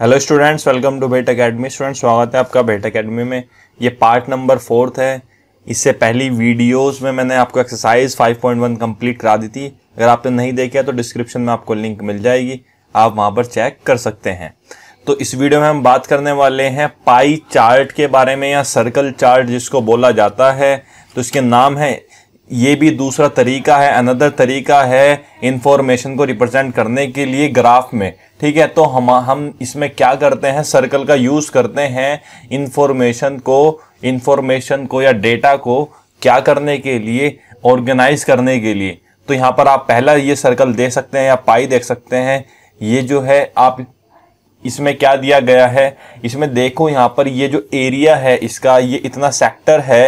hello students welcome to बेट academy student स्वागत है आपका बेट अकेडमी में ये पार्ट नंबर फोर्थ है इससे पहली वीडियोस में मैंने आपको एक्सरसाइज 5.1 कंप्लीट करा दी थी अगर आपने नहीं देखा तो डिस्क्रिप्शन में आपको लिंक मिल जाएगी आप वहां पर चेक कर सकते हैं तो इस वीडियो में हम बात करने वाले हैं पाई चार्ट के बारे में या सर्कल चार्ट जिसको बोला जाता है तो इसके नाम है ये भी दूसरा तरीका है अनदर तरीका है इंफॉर्मेशन को रिप्रेजेंट करने के लिए ग्राफ में ठीक है तो हम हम इसमें क्या करते हैं सर्कल का यूज़ करते हैं इंफॉर्मेशन को इंफॉर्मेशन को या डेटा को क्या करने के लिए ऑर्गेनाइज करने के लिए तो यहाँ पर आप पहला ये सर्कल दे सकते हैं या पाई देख सकते हैं ये जो है आप इसमें क्या दिया गया है इसमें देखो यहाँ पर ये जो एरिया है इसका ये इतना सेक्टर है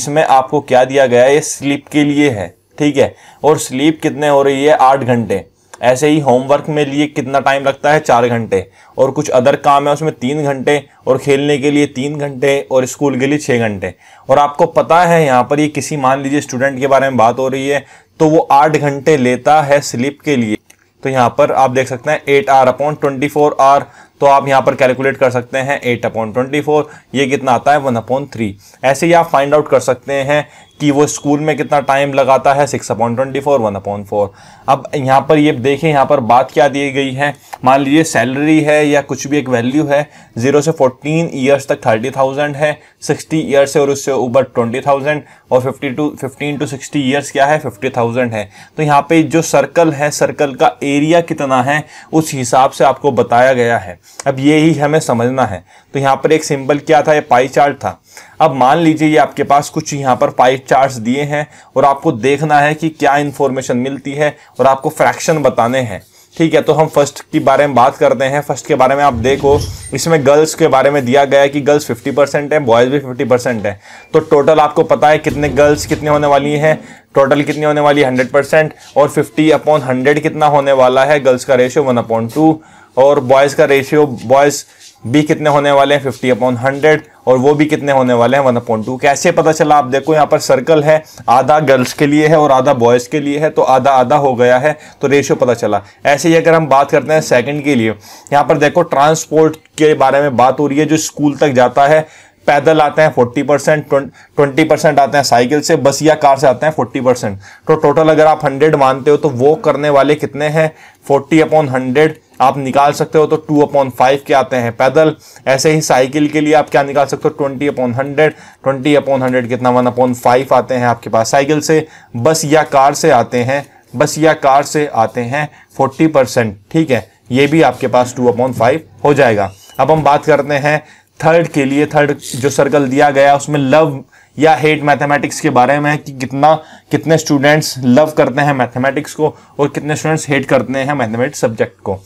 इसमें आपको क्या दिया गया है ये स्लीप के लिए है ठीक है और स्लीप कितने हो रही है आठ घंटे ऐसे ही होमवर्क में लिए कितना टाइम लगता है चार घंटे और कुछ अदर काम है उसमें तीन घंटे और खेलने के लिए तीन घंटे और स्कूल के लिए छः घंटे और आपको पता है यहाँ पर ये किसी मान लीजिए स्टूडेंट के बारे में बात हो रही है तो वो आठ घंटे लेता है स्लीप के लिए तो यहाँ पर आप देख सकते हैं eight R upon twenty four R तो आप यहाँ पर कैलकुलेट कर सकते हैं एट अपॉन ट्वेंटी फोर ये कितना आता है वन अपॉन थ्री ऐसे ही आप फाइंड आउट कर सकते हैं कि वो स्कूल में कितना टाइम लगाता है six upon twenty four one upon four अब यहाँ पर ये देखें यहाँ पर बात क्या दी गई है मान लीजिए सैलरी है या कुछ भी एक वैल्यू है जीरो से फोर्टीन ईयर्स तक थर्टी थाउजेंड है सिक्सटी ईयर्स से और उससे ऊपर ट्वेंटी थाउजेंड और fifty two fifteen to sixty years क्या है फिफ्टी थाउजेंड है तो यहाँ पे जो सर्कल है सर्कल का एरिया कितना है उस हिसाब से आपको बताया गया है अब ये ही हमें समझना है तो यहाँ पर एक सिंपल क्या था ये पाई चार्ट था अब मान लीजिए ये आपके पास कुछ यहाँ पर पाइप चार्ट्स दिए हैं और आपको देखना है कि क्या इन्फॉर्मेशन मिलती है और आपको फ्रैक्शन बताने हैं ठीक है तो हम फर्स्ट के बारे में बात करते हैं फर्स्ट के बारे में आप देखो इसमें गर्ल्स के बारे में दिया गया है कि गर्ल्स 50 परसेंट है बॉयज़ भी 50 परसेंट है तो टोटल आपको पता है कितने गर्ल्स कितने होने वाली हैं टोटल कितनी होने वाली है 100 परसेंट और 50 अपॉन 100 कितना होने वाला है गर्ल्स का रेशियो वन अपॉन टू और बॉयज़ का रेशियो बॉयज़ भी कितने होने वाले हैं फिफ्टी अपॉन हंड्रेड और वो भी कितने होने वाले हैं वन पॉइंट टू कैसे पता चला आप देखो यहाँ पर सर्कल है आधा गर्ल्स के लिए है और आधा बॉयज़ के लिए है तो आधा आधा हो गया है तो रेशियो पता चला ऐसे ही अगर हम बात करते हैं सेकेंड के लिए यहाँ पर देखो ट्रांसपोर्ट के बारे में बात हो रही है जो स्कूल तक जाता है पैदल आते हैं फोर्टी परसेंट ट्वेंटी परसेंट आते हैं साइकिल से बस या कार से आते हैं फोर्टी परसेंट तो टोटल अगर आप हंड्रेड मानते हो तो वो करने वाले कितने हैं फोर्टी अपॉन हंड्रेड आप निकाल सकते हो तो टू अपॉन फाइव के आते हैं पैदल ऐसे ही साइकिल के लिए आप क्या निकाल सकते हो twenty upon hundred twenty upon hundred कितना वन अपॉन फाइव आते हैं आपके पास साइकिल से बस या कार से आते हैं बस या कार से आते हैं फोर्टी परसेंट ठीक है ये भी आपके पास टू अपॉन फाइव हो जाएगा अब हम बात करते हैं थर्ड के लिए थर्ड जो सर्कल दिया गया उसमें लव या हेट मैथमेटिक्स के बारे में कि कितना कितने स्टूडेंट्स लव करते हैं मैथमेटिक्स को और कितने स्टूडेंट्स हेट करते हैं मैथमेटिक्स सब्जेक्ट को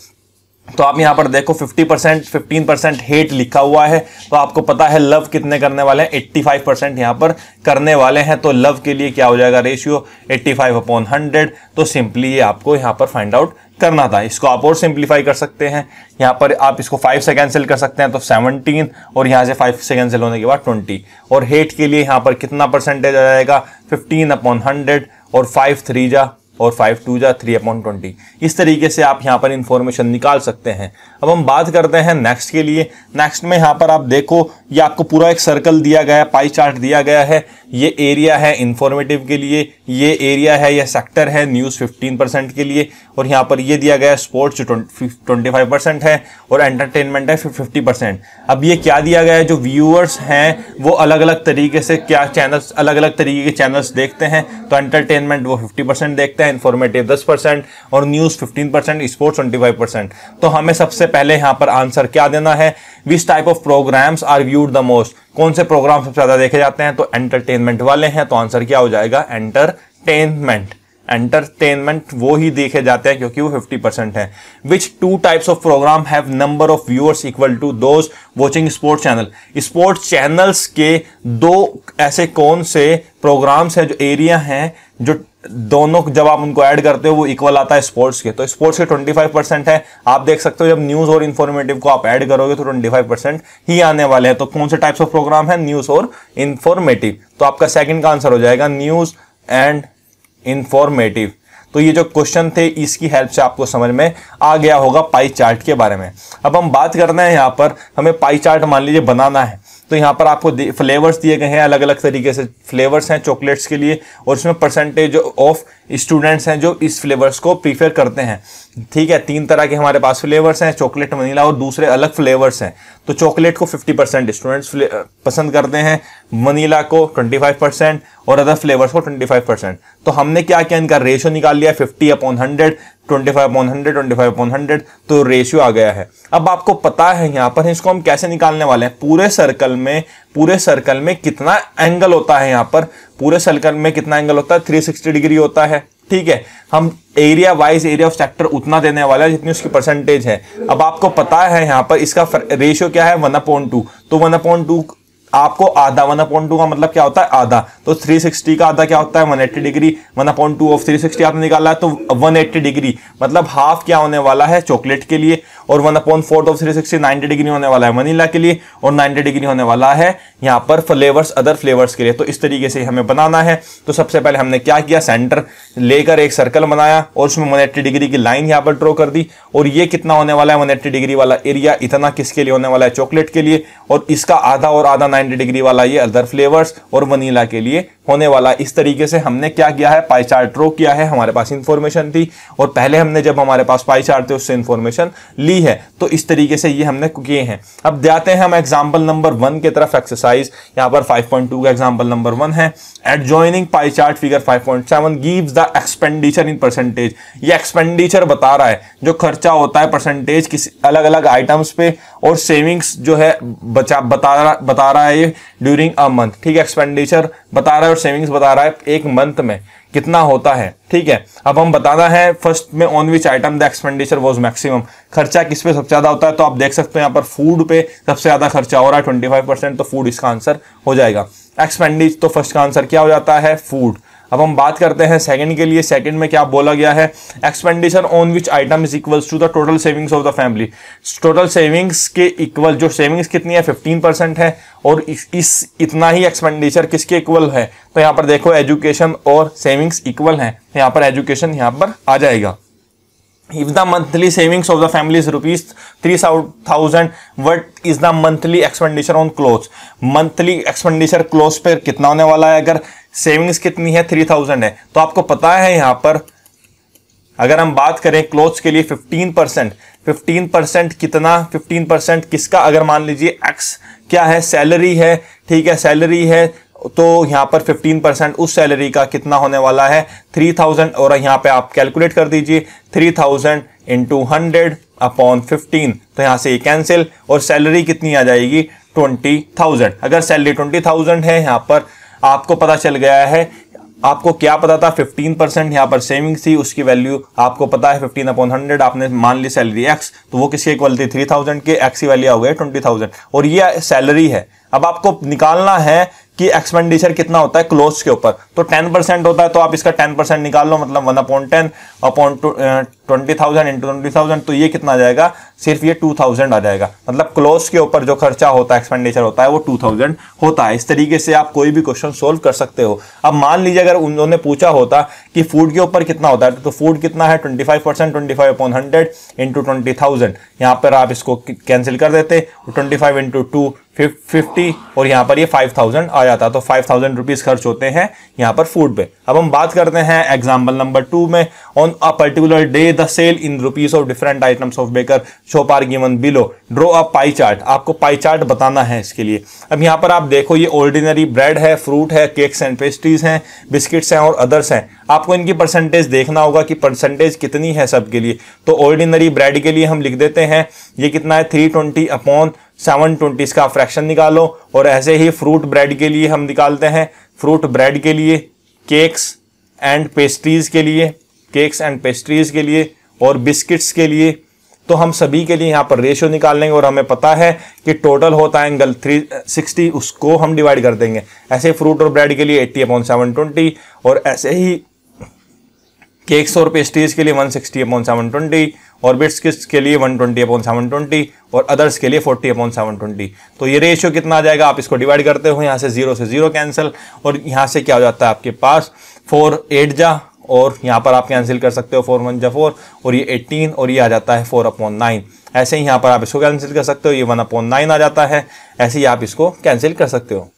तो आप यहाँ पर देखो 50 परसेंट फिफ्टीन परसेंट हेट लिखा हुआ है तो आपको पता है लव कितने करने वाले हैं 85 परसेंट यहाँ पर करने वाले हैं तो लव के लिए क्या हो जाएगा रेशियो 85 फाइव अपॉन हंड्रेड तो सिंपली ये आपको यहाँ पर फाइंड आउट करना था इसको आप और सिंप्लीफाई कर सकते हैं यहाँ पर आप इसको फाइव से कैंसिल कर सकते हैं तो सेवनटीन और यहाँ से फाइव से कैंसिल होने के बाद ट्वेंटी और हेट के लिए यहाँ पर कितना परसेंटेज आ जाएगा फिफ्टीन अपॉन हंड्रेड और फाइव थ्री जा और फाइव टू जा थ्री अपॉन ट्वेंटी इस तरीके से आप यहाँ पर इंफॉर्मेशन निकाल सकते हैं अब हम बात करते हैं नेक्स्ट के लिए नेक्स्ट में यहाँ पर आप देखो ये आपको पूरा एक सर्कल दिया गया है पाई चार्ट दिया गया है ये एरिया है इंफॉर्मेटिव के लिए ये एरिया है यह सेक्टर है न्यूज़ फिफ्टीन परसेंट के लिए और यहाँ पर यह दिया गया है स्पोर्ट्स ट्वेंटी फाइव परसेंट है और एंटरटेनमेंट है फिफ्टी परसेंट अब ये क्या दिया गया है जो व्यूअर्स हैं वो अलग अलग तरीके से क्या चैनल्स अलग अलग तरीके के चैनल्स देखते हैं तो एंटरटेनमेंट वो फिफ्टी परसेंट देखते हैं है इन्फॉर्मेटिव दस परसेंट और news fifteen percent sports twenty five percent तो हमें सबसे पहले यहाँ पर आंसर क्या देना है which type of programs are viewed the most कौन से प्रोग्राम सबसे ज़्यादा देखे जाते हैं तो एंटरटेनमेंट वाले हैं तो आंसर क्या हो जाएगा एंटरटेनमेंट एंटरटेनमेंट वो ही देखे जाते हैं क्योंकि वो 50 परसेंट है which two types of program have number of viewers equal to those watching sports channel sports channels के दो ऐसे कौन से प्रोग्राम्स हैं जो एरिया हैं जो दोनों जब आप उनको ऐड करते हो वो इक्वल आता है स्पोर्ट्स के तो स्पोर्ट्स के 25 परसेंट है आप देख सकते हो जब न्यूज़ और इन्फॉर्मेटिव को आप ऐड करोगे तो 25 परसेंट ही आने वाले हैं तो कौन से टाइप्स ऑफ प्रोग्राम है न्यूज़ और इन्फॉर्मेटिव तो आपका सेकंड का आंसर हो जाएगा न्यूज़ एंड इन्फॉर्मेटिव तो ये जो क्वेश्चन थे इसकी हेल्प से आपको समझ में आ गया होगा पाई चार्ट के बारे में अब हम बात करना है यहाँ पर हमें पाई चार्ट मान लीजिए बनाना है तो यहाँ पर आपको फ्लेवर्स दिए गए हैं अलग अलग तरीके से फ्लेवर्स हैं चॉकलेट्स के लिए और इसमें परसेंटेज ऑफ स्टूडेंट्स हैं जो इस फ्लेवर्स को प्रीफर करते हैं ठीक है तीन तरह के हमारे पास फ्लेवर्स हैं चॉकलेट वनीला और दूसरे अलग फ्लेवर्स हैं तो चॉकलेट को 50 परसेंट स्टूडेंट्स पसंद करते हैं वनीला को 25 परसेंट और अदर फ्लेवर्स को 25 परसेंट तो हमने क्या किया इनका रेशो निकाल लिया 50 upon 100 twenty five upon hundred twenty five upon hundred तो रेशियो आ गया है अब आपको पता है यहाँ पर इसको हम कैसे निकालने वाले हैं पूरे सर्कल में पूरे सर्कल में कितना एंगल होता है यहाँ पर पूरे सर्कल में कितना एंगल होता है थ्री सिक्सटी डिग्री होता है ठीक है हम area wise area of sector उतना देने वाला है जितनी उसकी परसेंटेज है अब आपको पता है यहाँ पर इसका रेशियो क्या है वन अपॉइंट टू तो वन अपॉइंट टू आपको आधा वन अपॉइंट टू का मतलब क्या होता है आधा तो 360 का आधा क्या होता है 180 degree one upon two of 360 आपने निकाला है तो 180 डिग्री मतलब हाफ क्या होने वाला है चॉकलेट के लिए और one upon fourth of three sixty ninety degree होने वाला है वनीला के लिए और नाइन्टी डिग्री होने वाला है यहाँ पर फ्लेवर्स अदर फ्लेवर्स के लिए तो इस तरीके से हमें बनाना है तो सबसे पहले हमने क्या किया सेंटर लेकर एक सर्कल बनाया और उसमें वन डिग्री की लाइन यहाँ पर ड्रॉ कर दी और ये कितना होने वाला है वन डिग्री वाला एरिया इतना किसके लिए होने वाला है चॉकलेट के लिए और इसका आधा और आधा नाइन्टी डिग्री वाला ये अदर फ्लेवर्स और वनीला के लिए होने वाला इस तरीके से हमने क्या किया है पाई चार्ट ड्रॉ किया है हमारे पास इंफॉर्मेशन थी और पहले हमने जब हमारे पास पाई चार्ट थे उससे इंफॉर्मेशन ली ली है तो इस तरीके से ये हमने किए हैं अब जाते हैं हम एग्जाम्पल नंबर वन की तरफ एक्सरसाइज यहाँ पर 5.2 का एग्जाम्पल नंबर वन है adjoining pie chart figure 5.7 give the expenditure in percentage ये एक्सपेंडिचर बता रहा है जो खर्चा होता है परसेंटेज किसी अलग अलग आइटम्स पे और सेविंग्स जो है बचा बता रहा बता रहा है ये ड्यूरिंग अ मंथ ठीक है एक्सपेंडिचर बता रहा है और सेविंग्स बता रहा है एक मंथ में कितना होता है ठीक है अब हम बताना है फर्स्ट में on which item the expenditure was maximum खर्चा किस पे सबसे ज्यादा होता है तो आप देख सकते हो यहाँ पर फूड पे सबसे ज्यादा खर्चा हो रहा है ट्वेंटी फाइव परसेंट तो फूड इसका आंसर हो जाएगा एक्सपेंडिच तो फर्स्ट का आंसर क्या हो जाता है फूड अब हम बात करते हैं सेकंड के लिए सेकंड में क्या बोला गया है expenditure on which item is equals to the total savings of the family total savings के इक्वल जो सेविंग्स कितनी है 15 परसेंट है और इस, इस इतना ही एक्सपेंडिचर किसके इक्वल है तो यहाँ पर देखो एजुकेशन और सेविंग्स इक्वल है यहाँ पर एजुकेशन यहाँ पर आ जाएगा if the monthly savings of the family is rupees 3000 what is the monthly expenditure on clothes monthly expenditure clothes पर कितना होने वाला है अगर सेविंग्स कितनी है 3000 है तो आपको पता है यहाँ पर अगर हम बात करें क्लोथ्स के लिए 15 परसेंट फिफ्टीन परसेंट कितना 15 परसेंट किसका अगर मान लीजिए एक्स क्या है सैलरी है ठीक है सैलरी है तो यहाँ पर 15 परसेंट उस सैलरी का कितना होने वाला है 3000 और यहाँ पे आप कैलकुलेट कर दीजिए 3000 thousand into hundred upon fifteen तो यहाँ से ये कैंसिल और सैलरी कितनी आ जाएगी 20000 अगर सैलरी 20000 है यहाँ पर आपको पता चल गया है आपको क्या पता था 15 परसेंट यहाँ पर सेविंग थी उसकी वैल्यू आपको पता है 15 अपॉन हंड्रेड आपने मान ली सैलरी एक्स तो वो किसकी इक्वल थी 3000 के एक्स की वैल्यू आ गई ट्वेंटी और ये सैलरी है अब आपको निकालना है कि एक्सपेंडिचर कितना होता है क्लोज के ऊपर तो टेन परसेंट होता है तो आप इसका टेन परसेंट निकाल लो मतलब one upon ten upon twenty thousand into twenty thousand तो ये कितना आ जाएगा सिर्फ ये टू थाउजेंड आ जाएगा मतलब क्लोज के ऊपर जो खर्चा होता है एक्सपेंडिचर होता है वो टू थाउजेंड होता है इस तरीके से आप कोई भी क्वेश्चन सोल्व कर सकते हो अब मान लीजिए अगर उन्होंने पूछा होता कि फूड के ऊपर कितना होता है तो फूड कितना है twenty five percent twenty five upon hundred into twenty thousand यहाँ पर आप इसको कैंसिल कर देते twenty five into two fifty और यहाँ पर ये फाइव थाउजेंड आ जाता तो फाइव थाउजेंड रुपीज खर्च होते हैं यहाँ पर फूड पे अब हम बात करते हैं एग्जाम्पल नंबर टू में on a particular day the sale in rupees of different items of baker shop are given below draw a pie chart आपको पाई चार्ट बताना है इसके लिए अब यहाँ पर आप देखो ये ऑर्डिनरी ब्रेड है फ्रूट है केक्स एंड पेस्ट्रीज हैं बिस्किट्स हैं और अदर्स हैं आपको इनकी परसेंटेज देखना होगा कि परसेंटेज कितनी है सबके लिए तो ऑर्डिनरी ब्रेड के लिए हम लिख देते हैं ये कितना है three twenty upon seven twenty इसका फ्रैक्शन निकालो और ऐसे ही फ्रूट ब्रेड के लिए हम निकालते हैं फ्रूट ब्रेड के लिए केक्स एंड पेस्ट्रीज़ के लिए केक्स एंड पेस्ट्रीज़ के लिए और बिस्किट्स के लिए तो हम सभी के लिए यहाँ पर रेशियो निकाल लेंगे और हमें पता है कि टोटल होता है एंगल थ्री सिक्सटी उसको हम डिवाइड कर देंगे ऐसे फ्रूट और ब्रेड के लिए एट्टी अपॉन सेवन ट्वेंटी और ऐसे ही एक सौ रुपये स्टेज के लिए 160 सिक्सटी अपॉन सेवन ट्वेंटी और बिट्स किस के लिए 120 ट्वेंटी अपॉन सेवन ट्वेंटी और अदर्स के लिए 40 अपॉन सेवन ट्वेंटी तो ये रेशियो कितना आ जाएगा आप इसको डिवाइड करते हो यहाँ से जीरो से जीरो कैंसिल और यहाँ से क्या हो जाता है आपके पास फोर एट जा और यहाँ पर आप कैंसिल कर सकते हो फोर वन जा फोर और ये एट्टीन और ये आ जाता है फोर अपॉन नाइन ऐसे ही यहाँ पर आप इसको कैंसिल कर सकते हो ये वन अपॉन नाइन आ जाता है ऐसे ही आप इसको कैंसिल कर सकते हो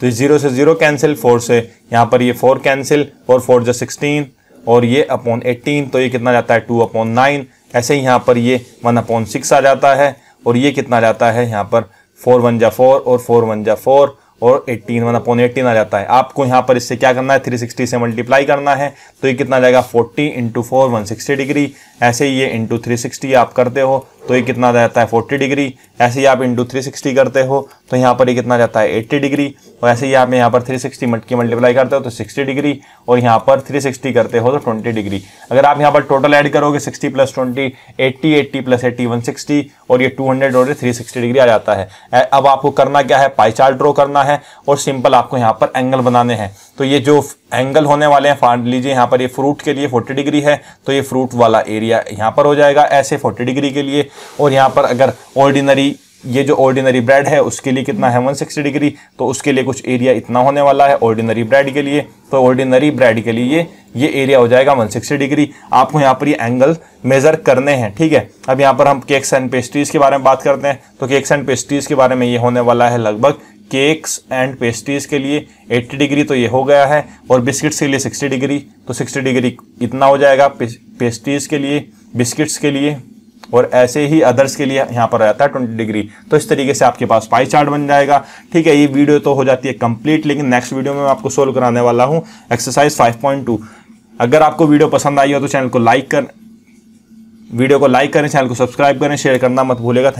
तो जीरो से जीरो कैंसिल फोर से यहाँ पर ये फोर कैंसिल और फोर जो सिक्सटीन और ये अपॉन एटीन तो ये कितना जाता है टू अपॉन नाइन ऐसे ही यहाँ पर ये वन अपॉन सिक्स आ जाता है और ये कितना जाता है यहाँ पर फोर वन जा फोर और फोर वन जा फोर और एट्टीन वन अपॉन एटीन आ जाता है आपको यहाँ पर इससे क्या करना है थ्री सिक्सटी से मल्टीप्लाई करना है तो ये कितना जाएगा forty into four one sixty degree ऐसे ही ये इंटू थ्री सिक्सटी आप करते हो तो ये कितना जाता है 40 डिग्री ऐसे ही आप इंटू 360 करते हो तो यहाँ पर ये कितना जाता है 80 डिग्री और ऐसे ही आप यहाँ पर 360 सिक्सटी की मल्टीप्लाई करते हो तो 60 डिग्री और यहाँ पर 360 करते हो तो 20 डिग्री अगर आप यहाँ पर टोटल ऐड करोगे 60 plus twenty eighty eighty plus one sixty और ये 200 हंड्रेड और थ्री डिग्री आ जाता है अब आपको करना क्या है पाई चार्ट ड्रॉ करना है और सिंपल आपको यहाँ पर एंगल बनाने हैं तो ये जो एंगल होने वाले हैं फाड़ लीजिए यहाँ पर ये फ्रूट के लिए 40 डिग्री है तो ये फ्रूट वाला एरिया यहाँ पर हो जाएगा ऐसे 40 डिग्री के लिए और यहाँ पर अगर ऑर्डिनरी ये जो ऑर्डिनरी ब्रेड है उसके लिए कितना है 160 डिग्री तो उसके लिए कुछ एरिया इतना होने वाला है ऑर्डिनरी ब्रेड के लिए तो ऑर्डिनरी ब्रेड के लिए ये एरिया हो जाएगा 160 डिग्री आपको यहाँ पर ये एंगल मेज़र करने हैं ठीक है अब यहाँ पर हम केक्स एंड पेस्ट्रीज़ के बारे में बात करते हैं तो केक्स एंड पेस्ट्रीज़ के बारे में ये होने वाला है लगभग केक्स एंड पेस्ट्रीज़ के लिए 80 डिग्री तो ये हो गया है और बिस्किट्स के लिए 60 डिग्री तो 60 डिग्री इतना हो जाएगा पेस्ट्रीज़ के लिए बिस्किट्स के लिए और ऐसे ही अदर्स के लिए यहाँ पर रहता है ट्वेंटी डिग्री तो इस तरीके से आपके पास पाई चार्ट बन जाएगा ठीक है ये वीडियो तो हो जाती है कंप्लीट लेकिन नेक्स्ट वीडियो में मैं आपको सोल्व कराने वाला हूँ एक्सरसाइज 5.2 अगर आपको वीडियो पसंद आई हो तो चैनल को लाइक कर वीडियो को लाइक करें चैनल को सब्सक्राइब करें शेयर करना मत भूलेगा